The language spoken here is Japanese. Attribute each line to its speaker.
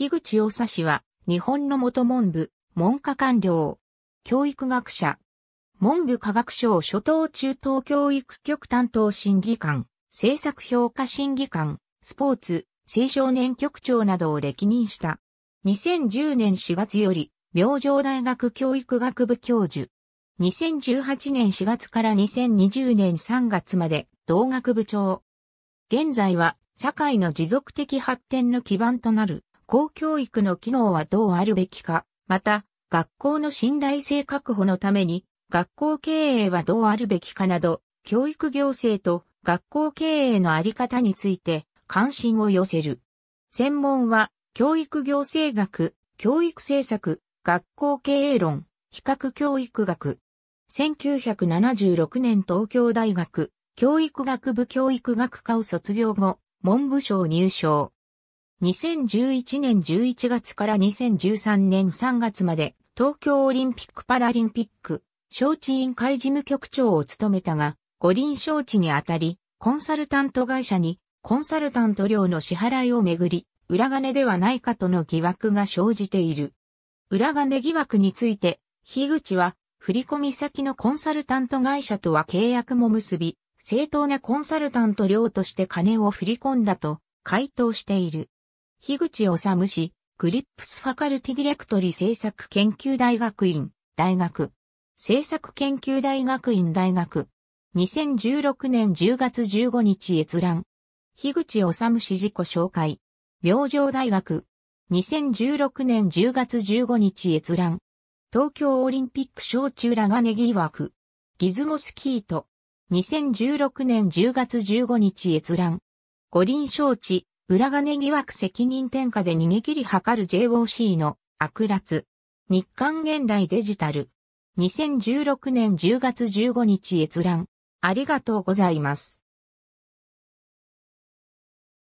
Speaker 1: 樋口おさしは、日本の元文部、文科官僚、教育学者、文部科学省初等中等教育局担当審議官、政策評価審議官、スポーツ、青少年局長などを歴任した。2010年4月より、明星大学教育学部教授。2018年4月から2020年3月まで、同学部長。現在は、社会の持続的発展の基盤となる公教育の機能はどうあるべきか、また、学校の信頼性確保のために、学校経営はどうあるべきかなど、教育行政と学校経営のあり方について関心を寄せる。専門は、教育行政学、教育政策、学校経営論、比較教育学。1976年東京大学教育学部教育学科を卒業後、文部省入省。2011年11月から2013年3月まで東京オリンピック・パラリンピック招致委員会事務局長を務めたが、五輪招致にあたり、コンサルタント会社にコンサルタント料の支払いをめぐり、裏金ではないかとの疑惑が生じている。裏金疑惑について、樋口は振込先のコンサルタント会社とは契約も結び、正当なコンサルタント料として金を振り込んだと回答している。樋口治氏、クリップスファカルティディレクトリ制作研究大学院、大学。制作研究大学院大学。2016年10月15日閲覧。樋口治氏自己紹介。明星大学。2016年10月15日閲覧。東京オリンピック小中長ネギ枠。ギズモスキート。2016年10月15日閲覧。五輪招致、裏金疑惑責任転嫁で逃げ切り図る JOC の悪辣。日刊現代デジタル。2016年10月15日閲覧。ありがとうございます。